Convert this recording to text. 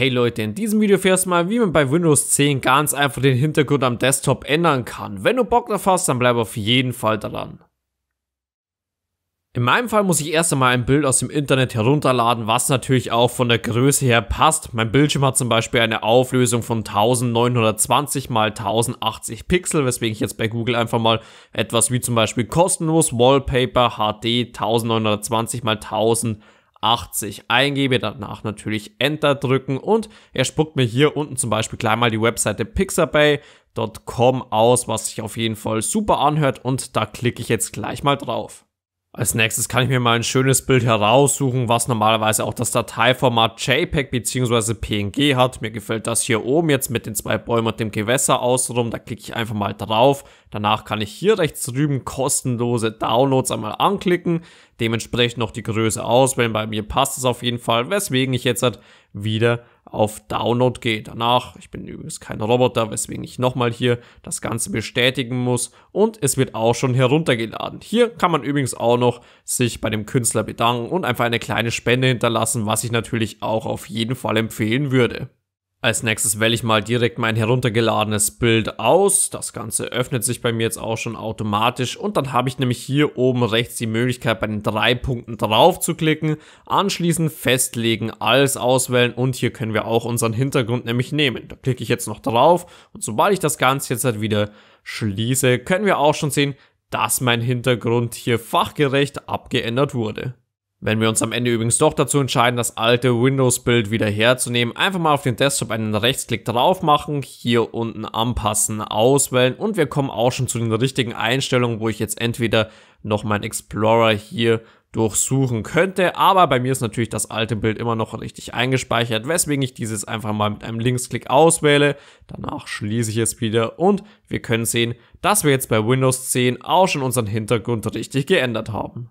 Hey Leute, in diesem Video erfährst du mal, wie man bei Windows 10 ganz einfach den Hintergrund am Desktop ändern kann. Wenn du Bock drauf hast, dann bleib auf jeden Fall dran. In meinem Fall muss ich erst einmal ein Bild aus dem Internet herunterladen, was natürlich auch von der Größe her passt. Mein Bildschirm hat zum Beispiel eine Auflösung von 1920 x 1080 Pixel, weswegen ich jetzt bei Google einfach mal etwas wie zum Beispiel kostenlos Wallpaper HD 1920 x 1080 80 eingebe, danach natürlich Enter drücken und er spuckt mir hier unten zum Beispiel gleich mal die Webseite pixabay.com aus, was sich auf jeden Fall super anhört und da klicke ich jetzt gleich mal drauf. Als nächstes kann ich mir mal ein schönes Bild heraussuchen, was normalerweise auch das Dateiformat JPEG bzw. PNG hat. Mir gefällt das hier oben jetzt mit den zwei Bäumen und dem Gewässer außenrum. Da klicke ich einfach mal drauf. Danach kann ich hier rechts drüben kostenlose Downloads einmal anklicken. Dementsprechend noch die Größe auswählen. Bei mir passt es auf jeden Fall, weswegen ich jetzt halt wieder auf Download gehe. Danach, ich bin übrigens kein Roboter, weswegen ich nochmal hier das Ganze bestätigen muss und es wird auch schon heruntergeladen. Hier kann man übrigens auch noch sich bei dem Künstler bedanken und einfach eine kleine Spende hinterlassen, was ich natürlich auch auf jeden Fall empfehlen würde. Als nächstes wähle ich mal direkt mein heruntergeladenes Bild aus. Das Ganze öffnet sich bei mir jetzt auch schon automatisch und dann habe ich nämlich hier oben rechts die Möglichkeit bei den drei Punkten drauf zu klicken, anschließend festlegen, alles auswählen und hier können wir auch unseren Hintergrund nämlich nehmen. Da klicke ich jetzt noch drauf und sobald ich das Ganze jetzt halt wieder schließe, können wir auch schon sehen, dass mein Hintergrund hier fachgerecht abgeändert wurde. Wenn wir uns am Ende übrigens doch dazu entscheiden, das alte Windows-Bild wieder herzunehmen, einfach mal auf den Desktop einen Rechtsklick drauf machen, hier unten anpassen, auswählen und wir kommen auch schon zu den richtigen Einstellungen, wo ich jetzt entweder noch meinen Explorer hier durchsuchen könnte, aber bei mir ist natürlich das alte Bild immer noch richtig eingespeichert, weswegen ich dieses einfach mal mit einem Linksklick auswähle, danach schließe ich es wieder und wir können sehen, dass wir jetzt bei Windows 10 auch schon unseren Hintergrund richtig geändert haben.